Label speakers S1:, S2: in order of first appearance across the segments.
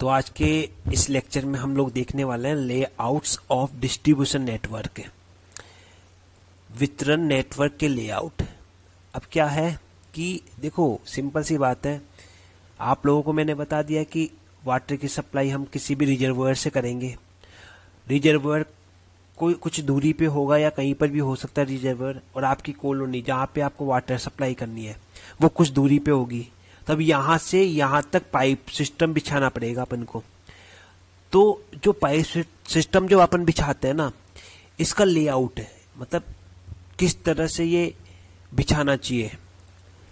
S1: तो आज के इस लेक्चर में हम लोग देखने वाले हैं लेआउट्स ऑफ डिस्ट्रीब्यूशन नेटवर्क वितरण नेटवर्क के लेआउट अब क्या है कि देखो सिंपल सी बात है आप लोगों को मैंने बता दिया कि वाटर की सप्लाई हम किसी भी रिजर्वर से करेंगे रिजर्वर कोई कुछ दूरी पे होगा या कहीं पर भी हो सकता है रिजर्वर और आपकी कॉलोनी जहाँ पे आपको वाटर सप्लाई करनी है वो कुछ दूरी पे होगी तब यहाँ से यहाँ तक पाइप सिस्टम बिछाना पड़ेगा अपन को तो जो पाइप सिस्टम जो अपन बिछाते हैं ना इसका लेआउट है मतलब किस तरह से ये बिछाना चाहिए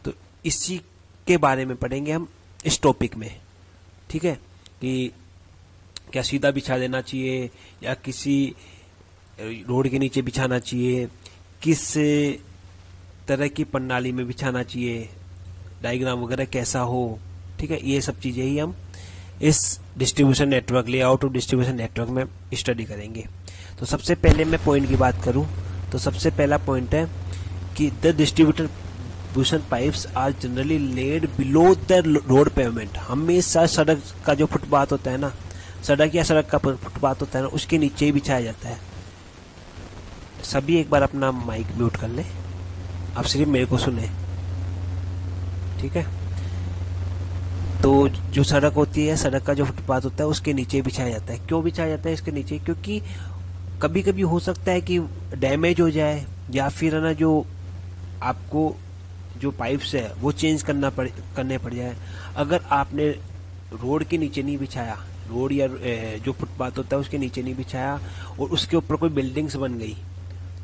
S1: तो इसी के बारे में पढ़ेंगे हम इस टॉपिक में ठीक है कि क्या सीधा बिछा देना चाहिए या किसी रोड के नीचे बिछाना चाहिए किस तरह की प्रणाली में बिछाना चाहिए डायग्राम वगैरह कैसा हो ठीक है ये सब चीज़ें ही हम इस distribution network layout of distribution network में स्टडी करेंगे तो सबसे पहले मैं पॉइंट की बात करूँ तो सबसे पहला पॉइंट है कि the distributor distribution pipes are generally laid below the road pavement हमेशा सड़क का जो फुटपाथ होता है ना सड़क या सड़क का फुटपाथ होता है ना उसके नीचे ही बिछाया जाता है सभी एक बार अपना माइक म्यूट कर लें आप सिर्फ मेरे को सुने ठीक है तो जो सड़क होती है सड़क का जो फुटपाथ होता है उसके नीचे बिछाया जाता है क्यों बिछाया जाता है इसके नीचे क्योंकि कभी कभी हो सकता है कि डैमेज हो जाए या फिर है ना जो आपको जो पाइप्स है वो चेंज करना पड़ करने पड़ जाए अगर आपने रोड के नीचे नहीं बिछाया रोड या जो फुटपाथ होता है उसके नीचे नहीं बिछाया और उसके ऊपर कोई बिल्डिंग्स बन गई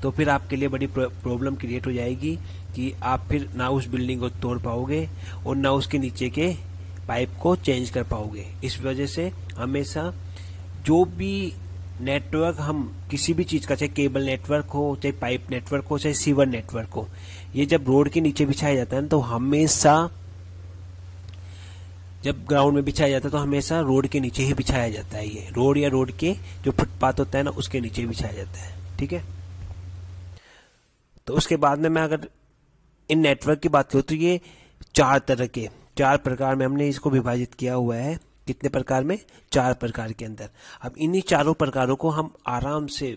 S1: तो फिर आपके लिए बड़ी प्रॉब्लम क्रिएट हो जाएगी कि आप फिर ना उस बिल्डिंग को तोड़ पाओगे और ना उसके नीचे के पाइप को चेंज कर पाओगे इस वजह से हमेशा जो भी नेटवर्क हम किसी भी चीज़ का चाहे केबल नेटवर्क हो चाहे पाइप नेटवर्क हो चाहे सीवर नेटवर्क हो ये जब रोड के नीचे बिछाया जाता है तो हमेशा जब ग्राउंड में बिछाया जाता है तो हमेशा रोड के नीचे ही बिछाया जाता है ये रोड या रोड के जो फुटपाथ होता है ना उसके नीचे बिछाया जाता है ठीक है तो उसके बाद में मैं अगर इन नेटवर्क की बात करूँ तो ये चार तरह के चार प्रकार में हमने इसको विभाजित किया हुआ है कितने प्रकार में चार प्रकार के अंदर अब इन्हीं चारों प्रकारों को हम आराम से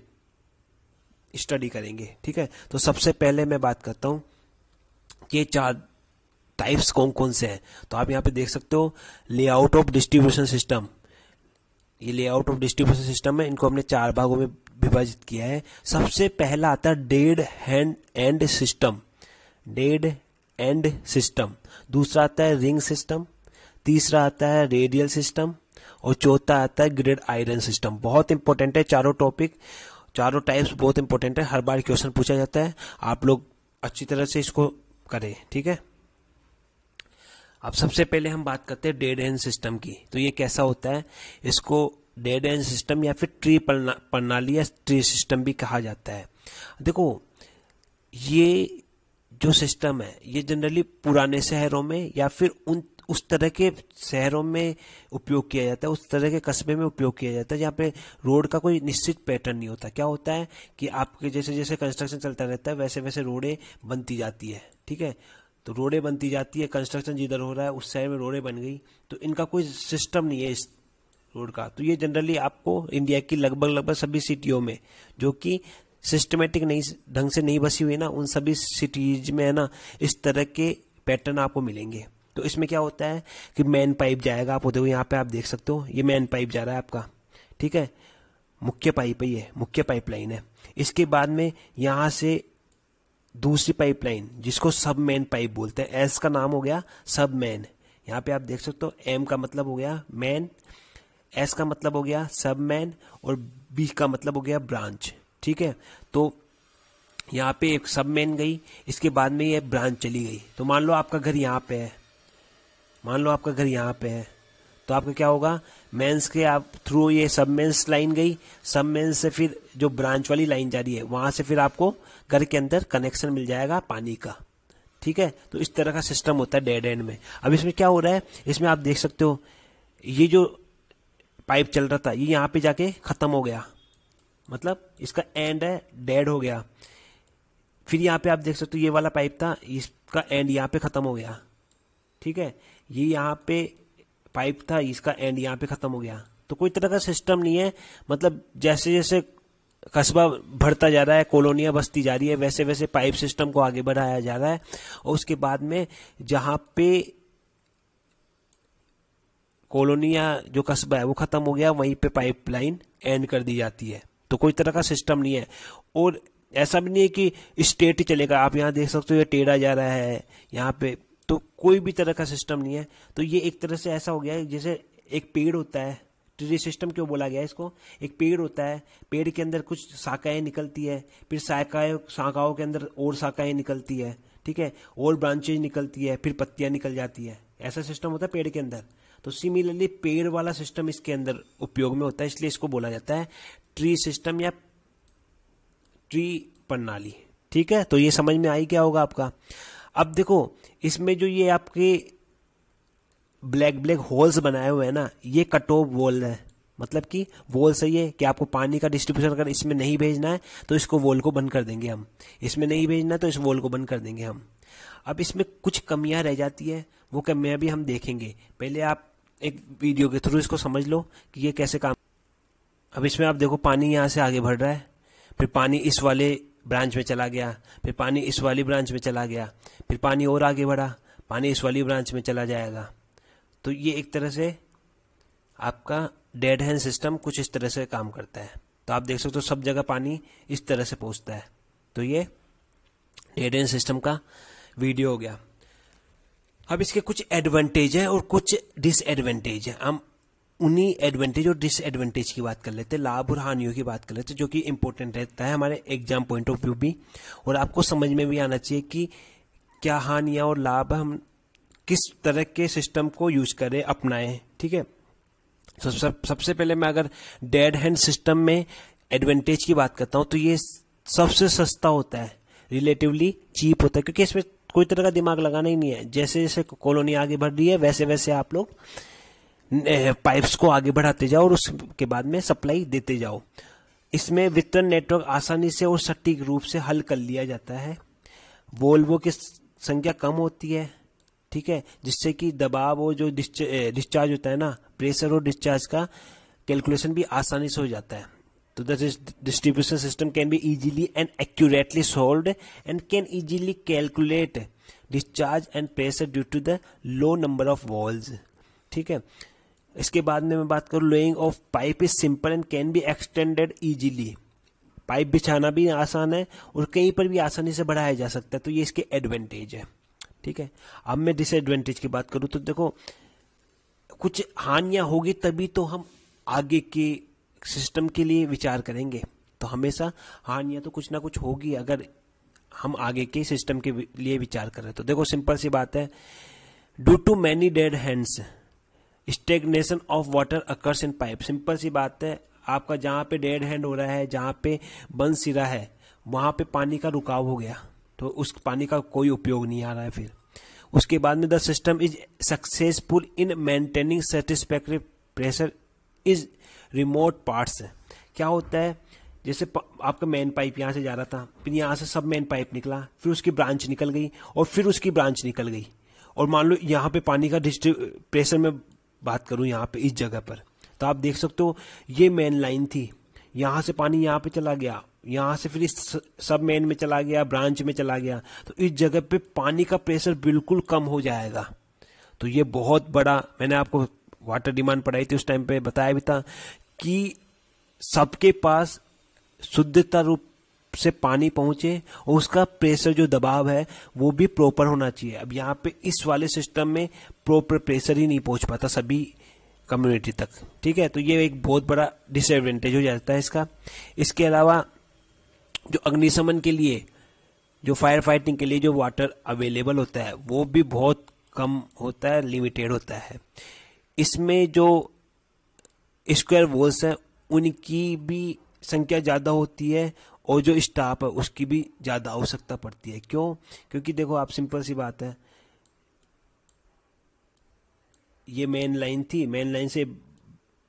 S1: स्टडी करेंगे ठीक है तो सबसे पहले मैं बात करता हूँ ये चार टाइप्स कौन कौन से हैं तो आप यहाँ पे देख सकते हो लेआउट ऑफ डिस्ट्रीब्यूशन सिस्टम ये लेआउट ऑफ डिस्ट्रीब्यूशन सिस्टम है इनको हमने चार भागों में विभाजित किया है सबसे पहला आता है dead hand end system dead end system दूसरा आता है रिंग सिस्टम तीसरा आता है रेडियल सिस्टम और चौथा आता है ग्रेड आयरन सिस्टम बहुत इंपॉर्टेंट है चारों टॉपिक चारों टाइप्स बहुत इंपॉर्टेंट है हर बार क्वेश्चन पूछा जाता है आप लोग अच्छी तरह से इसको करें ठीक है अब सबसे पहले हम बात करते हैं डेड एंड सिस्टम की तो ये कैसा होता है इसको डेड एंड सिस्टम या फिर ट्री प्रणाली या ट्री सिस्टम भी कहा जाता है देखो ये जो सिस्टम है ये जनरली पुराने शहरों में या फिर उन उस तरह के शहरों में उपयोग किया जाता है उस तरह के कस्बे में उपयोग किया जाता है जहाँ पे रोड का कोई निश्चित पैटर्न नहीं होता क्या होता है कि आपके जैसे जैसे कंस्ट्रक्शन चलता रहता है वैसे वैसे रोडें बनती जाती है ठीक है तो रोडें बनती जाती है कंस्ट्रक्शन जिधर हो रहा है उस साइड में रोडें बन गई तो इनका कोई सिस्टम नहीं है इस रोड का तो ये जनरली आपको इंडिया की लगभग लगभग सभी सिटियों में जो कि सिस्टमेटिक नहीं ढंग से नहीं बसी हुई ना उन सभी सिटीज में है ना इस तरह के पैटर्न आपको मिलेंगे तो इसमें क्या होता है कि मेन पाइप जाएगा आप होते हुए यहाँ पे आप देख सकते हो ये मेन पाइप जा रहा है आपका ठीक है मुख्य पाइप ही है मुख्य पाइपलाइन है इसके बाद में यहाँ से दूसरी पाइपलाइन जिसको सब मैन पाइप बोलते हैं एस का नाम हो गया सब मैन यहाँ पे आप देख सकते हो एम का मतलब हो गया मैन एस का मतलब हो गया सब मैन और बी का मतलब हो गया ब्रांच ठीक है तो यहाँ पे एक सब मैन गई इसके बाद में ये ब्रांच चली गई तो मान लो आपका घर यहाँ पे है मान लो आपका घर यहाँ पे है तो आपका क्या होगा मेंस के आप थ्रू ये सब मेंस लाइन गई सब मेंस से फिर जो ब्रांच वाली लाइन जा रही है वहां से फिर आपको घर के अंदर कनेक्शन मिल जाएगा पानी का ठीक है तो इस तरह का सिस्टम होता है डेड एंड में अब इसमें क्या हो रहा है इसमें आप देख सकते हो ये जो पाइप चल रहा था ये यहाँ पे जाके ख़त्म हो गया मतलब इसका एंड है डेड हो गया फिर यहाँ पे आप देख सकते हो ये वाला पाइप था इसका एंड यहाँ पे ख़त्म हो गया ठीक है ये यहाँ पे पाइप था इसका एंड यहाँ पे खत्म हो गया तो कोई तरह का सिस्टम नहीं है मतलब जैसे जैसे कस्बा बढ़ता जा रहा है कॉलोनिया बसती जा रही है वैसे वैसे पाइप सिस्टम को आगे बढ़ाया जा रहा है और उसके बाद में जहां पे कॉलोनिया जो कस्बा है वो ख़त्म हो गया वहीं पे पाइपलाइन एंड कर दी जाती है तो कोई तरह का सिस्टम नहीं है और ऐसा भी नहीं है कि स्टेट चलेगा आप यहाँ देख सकते हो ये टेढ़ा जा रहा है यहाँ पे तो कोई भी तरह का सिस्टम नहीं है तो ये एक तरह से ऐसा हो गया है जैसे एक पेड़ होता है ट्री तो सिस्टम क्यों बोला गया है इसको एक पेड़ होता है पेड़ के अंदर कुछ शाखाएं निकलती है फिर शाखाएं शाखाओं के अंदर और शाखाएं निकलती है ठीक है और ब्रांचेज निकलती है फिर पत्तियां निकल जाती है ऐसा सिस्टम होता है पेड़ के अंदर तो सिमिलरली पेड़ वाला सिस्टम इसके अंदर उपयोग में होता है इसलिए इसको बोला जाता है ट्री सिस्टम या ट्री प्रणाली ठीक है तो ये समझ में आई क्या होगा आपका अब देखो इसमें जो ये आपके ब्लैक ब्लैक होल्स बनाए हुए हैं ना ये कट ऑफ वॉल है मतलब कि वॉल सही है कि आपको पानी का डिस्ट्रीब्यूशन अगर इसमें नहीं भेजना है तो इसको वॉल को बंद कर देंगे हम इसमें नहीं भेजना है तो इस वॉल को बंद कर देंगे हम अब इसमें कुछ कमियां रह जाती है वो कमियां भी हम देखेंगे पहले आप एक वीडियो के थ्रू इसको समझ लो कि ये कैसे काम अब इसमें आप देखो पानी यहाँ से आगे बढ़ रहा है फिर पानी इस वाले ब्रांच में चला गया फिर पानी इस वाली ब्रांच में चला गया फिर पानी और आगे बढ़ा पानी इस वाली ब्रांच में चला जाएगा तो ये एक तरह से आपका डेड हैंड सिस्टम कुछ इस तरह से काम करता है तो आप देख सकते हो सब जगह पानी इस तरह से पहुंचता है तो ये डेड हैंड सिस्टम का वीडियो हो गया अब इसके कुछ एडवांटेज है और कुछ डिसएडवांटेज है हम उन्हीं एडवांटेज और डिसएडवांटेज की बात कर लेते हैं लाभ और हानियों की बात कर लेते हैं जो कि इम्पोर्टेंट रहता है हमारे एग्जाम पॉइंट ऑफ व्यू भी और आपको समझ में भी आना चाहिए कि क्या हानियां और लाभ हम किस तरह के सिस्टम को यूज करें अपनाएं ठीक है सब, तो सब सबसे पहले मैं अगर डेड हैंड सिस्टम में एडवांटेज की बात करता हूँ तो ये सबसे सस्ता होता है रिलेटिवली चीप होता है क्योंकि इसमें कोई तरह का दिमाग लगाना ही नहीं है जैसे जैसे कॉलोनी आगे बढ़ रही है वैसे वैसे आप लोग पाइप्स को आगे बढ़ाते जाओ और उसके बाद में सप्लाई देते जाओ इसमें वितरण नेटवर्क आसानी से और सटीक रूप से हल कर लिया जाता है वोल्वो की संख्या कम होती है ठीक है जिससे कि दबाव और जो डिस्चार्ज होता है ना प्रेशर और डिस्चार्ज का कैलकुलेशन भी आसानी से हो जाता है तो the distribution system can be easily and accurately solve and can easily calculate discharge and pressure due to the low number of valves ठीक है इसके बाद में मैं बात करूँ laying of pipe is simple and can be extended easily pipe बिछाना भी आसान है और कहीं पर भी आसानी से बढ़ाया जा सकता है तो ये इसके एडवांटेज है ठीक है अब मैं डिसएडवांटेज की बात करूँ तो देखो कुछ हानियाँ होगी तभी तो हम आगे के सिस्टम के लिए विचार करेंगे तो हमेशा हानियाँ तो कुछ ना कुछ होगी अगर हम आगे के सिस्टम के लिए विचार कर रहे हैं तो देखो सिंपल सी बात है due to many dead hands stagnation of water occurs in pipe simple सी बात है आपका जहाँ पे डेड हैंड हो रहा है जहाँ पे बंद सिरा है वहाँ पे पानी का रुकाव हो गया तो उस पानी का कोई उपयोग नहीं आ रहा है फिर उसके बाद में the system is successful in maintaining satisfactory pressure is remote parts क्या होता है जैसे आपका मेन पाइप यहाँ से जा रहा था फिर यहाँ से सब मेन पाइप निकला फिर उसकी ब्रांच निकल गई और फिर उसकी ब्रांच निकल गई और मान लो यहाँ पे पानी का डिस्ट्री प्रेशर में बात करूं यहाँ पे इस जगह पर तो आप देख सकते हो ये मेन लाइन थी यहां से पानी यहाँ पे चला गया यहां से फिर इस सब मेन में चला गया ब्रांच में चला गया तो इस जगह पे पानी का प्रेशर बिल्कुल कम हो जाएगा तो ये बहुत बड़ा मैंने आपको वाटर डिमांड पढ़ाई थी उस टाइम पे बताया भी था कि सबके पास शुद्धता रूप से पानी पहुंचे और उसका प्रेशर जो दबाव है वो भी प्रॉपर होना चाहिए अब यहाँ पे इस वाले सिस्टम में प्रॉपर प्रेशर ही नहीं पहुंच पाता सभी कम्युनिटी तक ठीक है तो ये एक बहुत बड़ा डिसएडवांटेज हो जाता है इसका इसके अलावा जो अग्निशमन के लिए जो फायर फाइटिंग के लिए जो वाटर अवेलेबल होता है वो भी बहुत कम होता है लिमिटेड होता है इसमें जो स्क्वायर वॉल्स हैं उनकी भी संख्या ज़्यादा होती है और जो स्टाफ है उसकी भी ज़्यादा आवश्यकता पड़ती है क्यों क्योंकि देखो आप सिंपल सी बात है ये मेन लाइन थी मेन लाइन से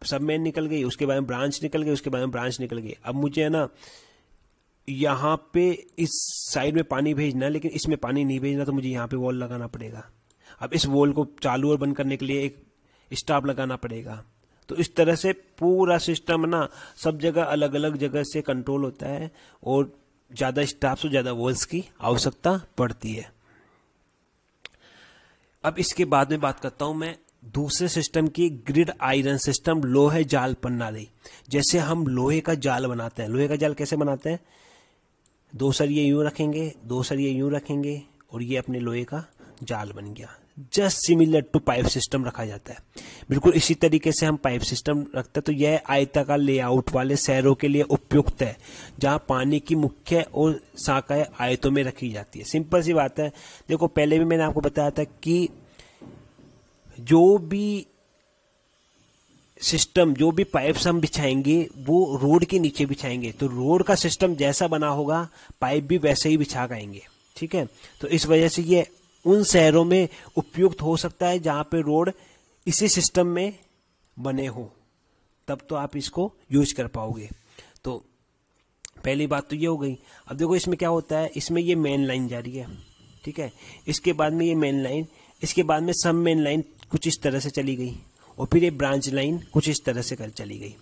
S1: सब मेन निकल गई उसके बाद में ब्रांच निकल गई उसके बाद में ब्रांच निकल गई अब मुझे है ना यहाँ पे इस साइड में पानी भेजना लेकिन इसमें पानी नहीं भेजना तो मुझे यहाँ पे वॉल लगाना पड़ेगा अब इस वॉल को चालू और बंद करने के लिए एक स्टाफ लगाना पड़ेगा तो इस तरह से पूरा सिस्टम ना सब जगह अलग अलग जगह से कंट्रोल होता है और ज़्यादा स्टाफ से ज़्यादा वर्ल्स की आवश्यकता पड़ती है अब इसके बाद में बात करता हूं मैं दूसरे सिस्टम की ग्रिड आयरन सिस्टम लोहे जाल प्रणाली जैसे हम लोहे का जाल बनाते हैं लोहे का जाल कैसे बनाते हैं दो सर ये यूं रखेंगे दो सर ये यूं रखेंगे और ये अपने लोहे का जाल बन गया just similar to pipe system रखा जाता है बिल्कुल इसी तरीके से हम पाइप सिस्टम रखते हैं तो यह आयता का लेआउट वाले शहरों के लिए उपयुक्त है जहां पानी की मुख्य और शाखाएं आयतों में रखी जाती है सिंपल सी बात है देखो पहले भी मैंने आपको बताया था कि जो भी सिस्टम जो भी पाइप्स हम बिछाएंगे वो रोड के नीचे बिछाएंगे तो रोड का सिस्टम जैसा बना होगा पाइप भी वैसे ही बिछा गएंगे ठीक है तो इस वजह से ये उन शहरों में उपयुक्त हो सकता है जहाँ पे रोड इसी सिस्टम में बने हों तब तो आप इसको यूज कर पाओगे तो पहली बात तो ये हो गई अब देखो इसमें क्या होता है इसमें ये मेन लाइन जा रही है ठीक है इसके बाद में ये मेन लाइन इसके बाद में सब मेन लाइन कुछ इस तरह से चली गई और फिर ये ब्रांच लाइन कुछ इस तरह से कर चली गई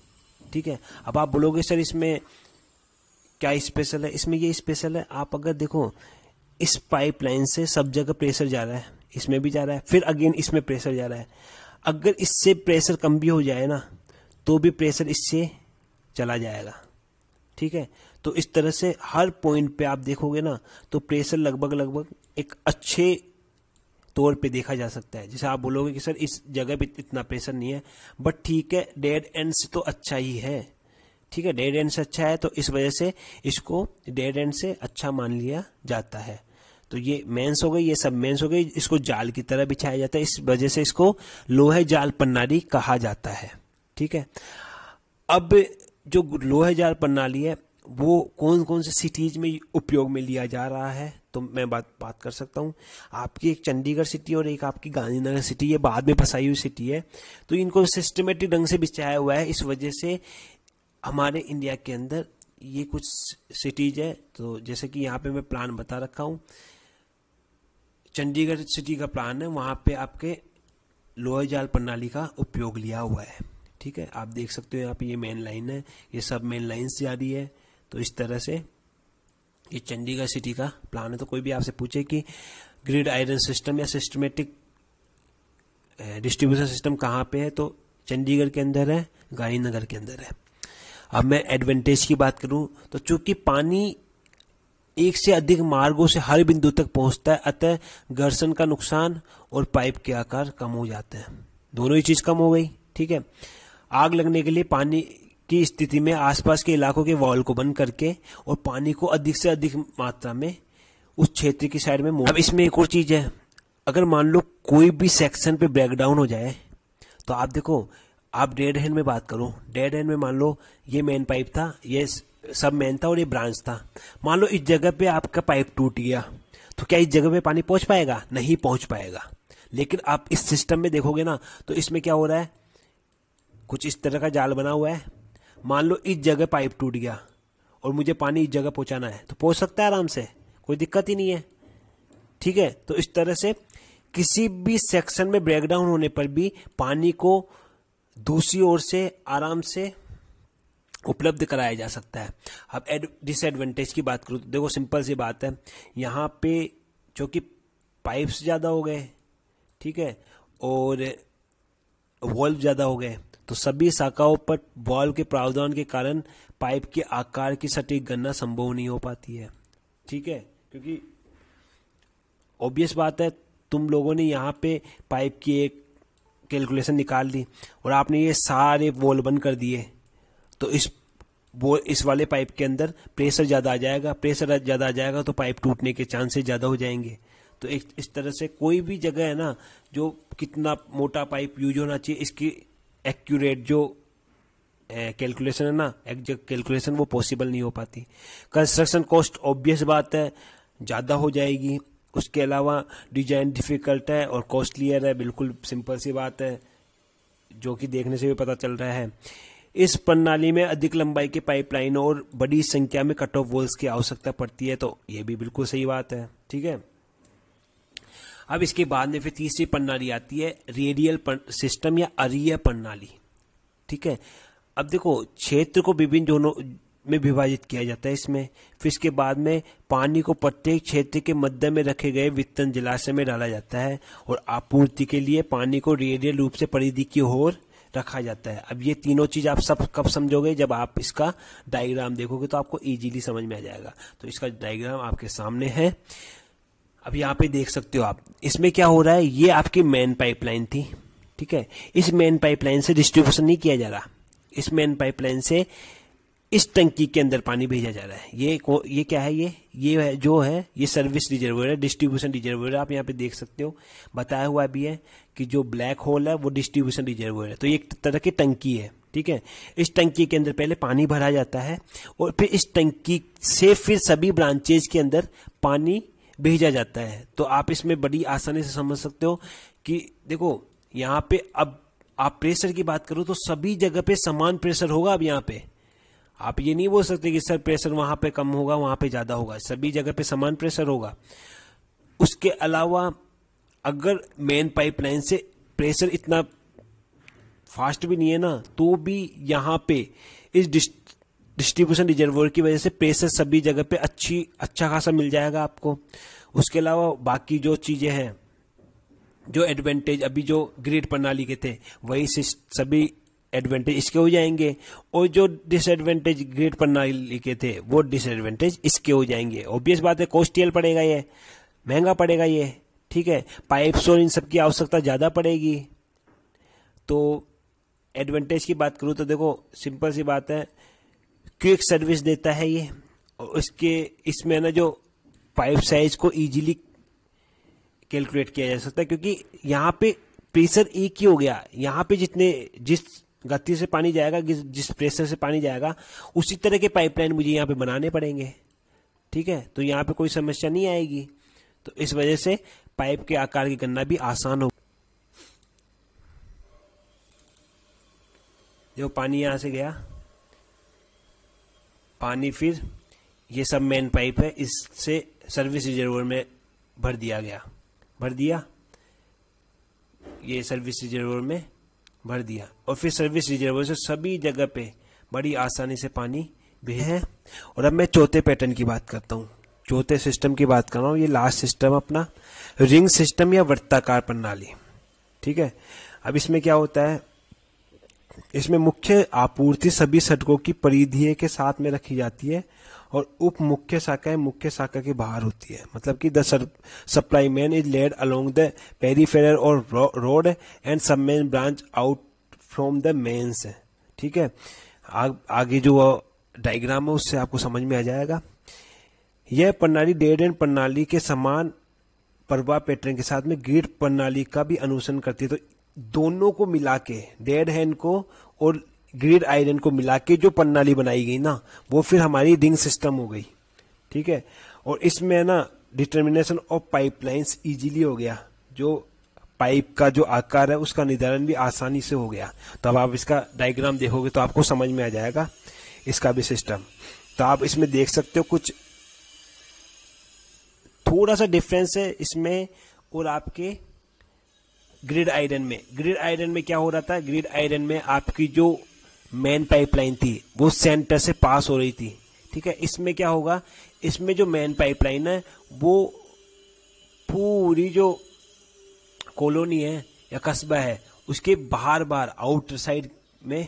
S1: ठीक है अब आप बोलोगे सर इसमें क्या स्पेशल है इसमें ये स्पेशल है आप अगर देखो इस पाइपलाइन से सब जगह प्रेशर जा रहा है इसमें भी जा रहा है फिर अगेन इसमें प्रेशर जा रहा है अगर इससे प्रेशर कम भी हो जाए ना तो भी प्रेशर इससे चला जाएगा ठीक है तो इस तरह से हर पॉइंट पे आप देखोगे ना तो प्रेशर लगभग लगभग एक अच्छे तौर पे देखा जा सकता है जैसे आप बोलोगे कि सर इस जगह पे इतना प्रेशर नहीं है बट ठीक है डेड एंड से तो अच्छा ही है ठीक है डेड एंड से अच्छा है तो इस वजह से इसको डेड एंड से अच्छा मान लिया जाता है तो ये मेंस हो गई ये सब मेंस हो गई इसको जाल की तरह बिछाया जाता है इस वजह से इसको लोहे जाल प्रणाली कहा जाता है ठीक है अब जो लोहे जाल प्रणाली है वो कौन कौन से सिटीज में उपयोग में लिया जा रहा है तो मैं बात बात कर सकता हूँ आपकी एक चंडीगढ़ सिटी और एक आपकी गांधीनगर सिटी है बाद में फंसाई हुई सिटी है तो इनको सिस्टमेटिक ढंग से बिछाया हुआ है इस वजह से हमारे इंडिया के अंदर ये कुछ सिटीज है तो जैसे कि यहाँ पे मैं प्लान बता रखा हूँ चंडीगढ़ सिटी का प्लान है वहाँ पे आपके लोअर जाल प्रणाली का उपयोग लिया हुआ है ठीक है आप देख सकते हो यहाँ पे ये मेन लाइन है ये सब मेन से आ रही है तो इस तरह से ये चंडीगढ़ सिटी का प्लान है तो कोई भी आपसे पूछे कि ग्रिड आयरन सिस्टम या सिस्टमेटिक डिस्ट्रीब्यूशन सिस्टम कहाँ पे है तो चंडीगढ़ के अंदर है गांधीनगर के अंदर है अब मैं एडवेंटेज की बात करूँ तो चूंकि पानी एक से अधिक मार्गों से हर बिंदु तक पहुंचता है अतः घर्षण का नुकसान और पाइप के आकार कम हो जाते हैं दोनों ही चीज़ कम हो गई ठीक है आग लगने के लिए पानी की स्थिति में आसपास के इलाकों के वॉल को बंद करके और पानी को अधिक से अधिक मात्रा में उस क्षेत्र की साइड में अब इसमें एक और चीज़ है अगर मान लो कोई भी सेक्शन पे ब्रेकडाउन हो जाए तो आप देखो आप डेड हैंड में बात करो डेड हैंड में मान लो ये मेन पाइप था ये सब मेन था और ये ब्रांच था मान लो इस जगह पे आपका पाइप टूट गया तो क्या इस जगह पे पानी पहुंच पाएगा नहीं पहुंच पाएगा लेकिन आप इस सिस्टम में देखोगे ना तो इसमें क्या हो रहा है कुछ इस तरह का जाल बना हुआ है मान लो इस जगह पाइप टूट गया और मुझे पानी इस जगह पहुंचाना है तो पहुंच सकता है आराम से कोई दिक्कत ही नहीं है ठीक है तो इस तरह से किसी भी सेक्शन में ब्रेकडाउन होने पर भी पानी को दूसरी ओर से आराम से उपलब्ध कराया जा सकता है अब एड डिसएडवांटेज की बात करूँ तो देखो सिंपल सी बात है यहाँ पे जो कि पाइप्स ज़्यादा हो गए ठीक है और वॉल्व ज़्यादा हो गए तो सभी शाखाओं पर वॉल्व के प्रावधान के कारण पाइप के आकार की सटीक गणना संभव नहीं हो पाती है ठीक है क्योंकि ऑब्वियस बात है तुम लोगों ने यहाँ पे पाइप की एक कैलकुलेशन निकाल ली और आपने ये सारे वॉल्व बंद कर दिए तो इस वो इस वाले पाइप के अंदर प्रेशर ज़्यादा आ जाएगा प्रेशर ज़्यादा आ जाएगा तो पाइप टूटने के चांसेस ज़्यादा हो जाएंगे तो एक इस तरह से कोई भी जगह है ना जो कितना मोटा पाइप यूज होना चाहिए इसकी एक्यूरेट जो कैलकुलेशन है ना एग्जैक्ट कैलकुलेशन वो पॉसिबल नहीं हो पाती कंस्ट्रक्शन कॉस्ट ऑब्वियस बात है ज़्यादा हो जाएगी उसके अलावा डिजाइन डिफ़िकल्ट है और कॉस्टलियर है बिल्कुल सिंपल सी बात है जो कि देखने से भी पता चल रहा है इस प्रणाली में अधिक लंबाई के पाइपलाइन और बड़ी संख्या में कट ऑफ वॉल्स की आवश्यकता पड़ती है तो यह भी बिल्कुल सही बात है ठीक है अब इसके बाद में फिर तीसरी प्रणाली आती है रेडियल सिस्टम या अरिय प्रणाली ठीक है अब देखो क्षेत्र को विभिन्न जोनों में विभाजित किया जाता है इसमें फिर इसके बाद में पानी को प्रत्येक क्षेत्र के मध्य में रखे गए वित्तन जलाशय में डाला जाता है और आपूर्ति के लिए पानी को रेडियल रूप से परिधि की ओर रखा जाता है अब ये तीनों चीज़ आप सब कब समझोगे जब आप इसका डायग्राम देखोगे तो आपको इजीली समझ में आ जाएगा तो इसका डायग्राम आपके सामने है अब यहां पे देख सकते हो आप इसमें क्या हो रहा है ये आपकी मेन पाइपलाइन थी ठीक है इस मेन पाइपलाइन से डिस्ट्रीब्यूशन नहीं किया जा रहा इस मेन पाइपलाइन से इस टंकी के अंदर पानी भेजा जा रहा है ये ये क्या है ये ये जो है ये सर्विस रिजर्वर है डिस्ट्रीब्यूशन रिजर्वर आप यहाँ पे देख सकते हो बताया हुआ भी है कि जो ब्लैक होल है वो डिस्ट्रीब्यूशन रिजर्वर है तो ये एक तरह की टंकी है ठीक है इस टंकी के अंदर पहले पानी भरा जाता है और फिर इस टंकी से फिर सभी ब्रांचेज के अंदर पानी भेजा जाता है तो आप इसमें बड़ी आसानी से समझ सकते हो कि देखो यहाँ पे अब आप प्रेशर की बात करो तो सभी जगह पे समान प्रेशर होगा अब यहाँ पे आप ये नहीं बोल सकते कि सर प्रेशर वहां पे कम होगा वहां पे ज़्यादा होगा सभी जगह पे समान प्रेशर होगा उसके अलावा अगर मेन पाइपलाइन से प्रेशर इतना फास्ट भी नहीं है ना तो भी यहाँ पे इस डिस्ट्रीब्यूशन रिजर्वर की वजह से प्रेशर सभी जगह पे अच्छी अच्छा खासा मिल जाएगा आपको उसके अलावा बाकी जो चीज़ें हैं जो एडवांटेज अभी जो ग्रिड प्रणाली के थे वही से सभी एडवांटेज इसके हो जाएंगे और जो डिसएडवांटेज ग्रेड प्रणाली के थे वो डिसएडवांटेज इसके हो जाएंगे ऑब्वियस बात है कोस्टियल पड़ेगा ये महंगा पड़ेगा ये ठीक है पाइप्स और इन सब की आवश्यकता ज़्यादा पड़ेगी तो एडवांटेज की बात करूँ तो देखो सिंपल सी बात है क्विक सर्विस देता है ये और इसके इसमें ना जो पाइप साइज को इजीली कैलकुलेट किया जा सकता है क्योंकि यहाँ पे प्रेशर एक ही हो गया यहाँ पे जितने जिस गति से पानी जाएगा जिस प्रेशर से पानी जाएगा उसी तरह के पाइपलाइन मुझे यहाँ पे बनाने पड़ेंगे ठीक है तो यहाँ पे कोई समस्या नहीं आएगी तो इस वजह से पाइप के आकार की गणना भी आसान हो जो पानी यहाँ से गया पानी फिर ये सब मेन पाइप है इससे सर्विस रिजर्वर में भर दिया गया भर दिया ये सर्विस रिजर्वर में भर दिया और फिर सर्विस से सभी जगह पे बड़ी आसानी से पानी भी है और अब मैं चौथे पैटर्न की बात करता हूँ चौथे सिस्टम की बात कर रहा हूँ ये लास्ट सिस्टम अपना रिंग सिस्टम या वृत्ताकार प्रणाली ठीक है अब इसमें क्या होता है इसमें मुख्य आपूर्ति सभी सड़कों की परिधि के साथ में रखी जाती है और उप मुख्य शाखाएं मुख्य शाखा के बाहर होती है मतलब कि the supply main is laid along the periphery और road and sub main branch out from the mains ठीक है आ, आगे जो डायग्राम है उससे आपको समझ में आ जाएगा यह प्रणाली डेड एंड प्रणाली के समान परवा पैटर्न के साथ में ग्रिड प्रणाली का भी अनुसरण करती है तो दोनों को मिला के डेड हैंड को और ग्रिड आयरन को मिला के जो प्रणाली बनाई गई ना वो फिर हमारी रिंग सिस्टम हो गई ठीक है और इसमें ना डिटर्मिनेशन ऑफ पाइपलाइंस इजीली हो गया जो पाइप का जो आकार है उसका निर्धारण भी आसानी से हो गया तो अब आप इसका डायग्राम देखोगे तो आपको समझ में आ जाएगा इसका भी सिस्टम तो आप इसमें देख सकते हो कुछ थोड़ा सा डिफरेंस है इसमें और आपके ग्रिड आयरन में ग्रिड आयरन में क्या हो रहा था ग्रिड आयरन में आपकी जो मेन पाइपलाइन थी वो सेंटर से पास हो रही थी ठीक है इसमें क्या होगा इसमें जो मेन पाइपलाइन है वो पूरी जो कॉलोनी है या कस्बा है उसके बाहर बाहर आउटर साइड में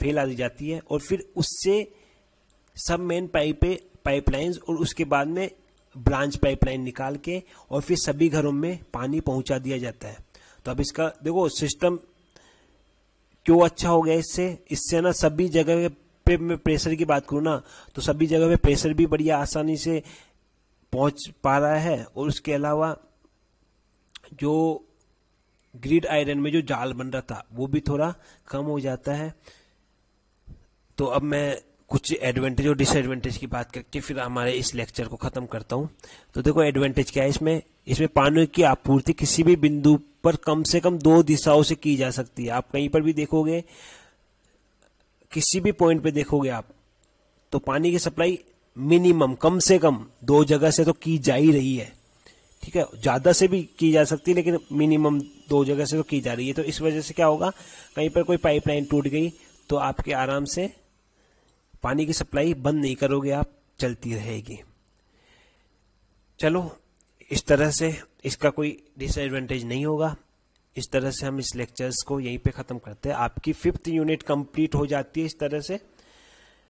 S1: फैला दी जाती है और फिर उससे सब मेन पाइपें पाइपलाइंस और उसके बाद में ब्रांच पाइपलाइन निकाल के और फिर सभी घरों में पानी पहुंचा दिया जाता है तो अब इसका देखो सिस्टम क्यों अच्छा हो गया इससे इससे ना सभी जगह पे मैं प्रेशर की बात करूँ ना तो सभी जगह पे प्रेशर भी बढ़िया आसानी से पहुंच पा रहा है और उसके अलावा जो ग्रिड आयरन में जो जाल बन रहा था वो भी थोड़ा कम हो जाता है तो अब मैं कुछ एडवांटेज और डिसएडवांटेज की बात करके फिर हमारे इस लेक्चर को ख़त्म करता हूँ तो देखो एडवांटेज क्या है इसमें इसमें पानी की आपूर्ति किसी भी बिंदु पर कम से कम दो दिशाओं से की जा सकती है आप कहीं पर भी देखोगे किसी भी पॉइंट पे देखोगे आप तो पानी की सप्लाई मिनिमम कम से कम दो जगह से तो की जा ही रही है ठीक है ज़्यादा से भी की जा सकती है लेकिन मिनिमम दो जगह से तो की जा रही है तो इस वजह से क्या होगा कहीं पर कोई पाइपलाइन टूट गई तो आपके आराम से पानी की सप्लाई बंद नहीं करोगे आप चलती रहेगी चलो इस तरह से इसका कोई डिसएडवांटेज नहीं होगा इस तरह से हम इस लेक्चर्स को यहीं पे ख़त्म करते हैं आपकी फिफ्थ यूनिट कंप्लीट हो जाती है इस तरह से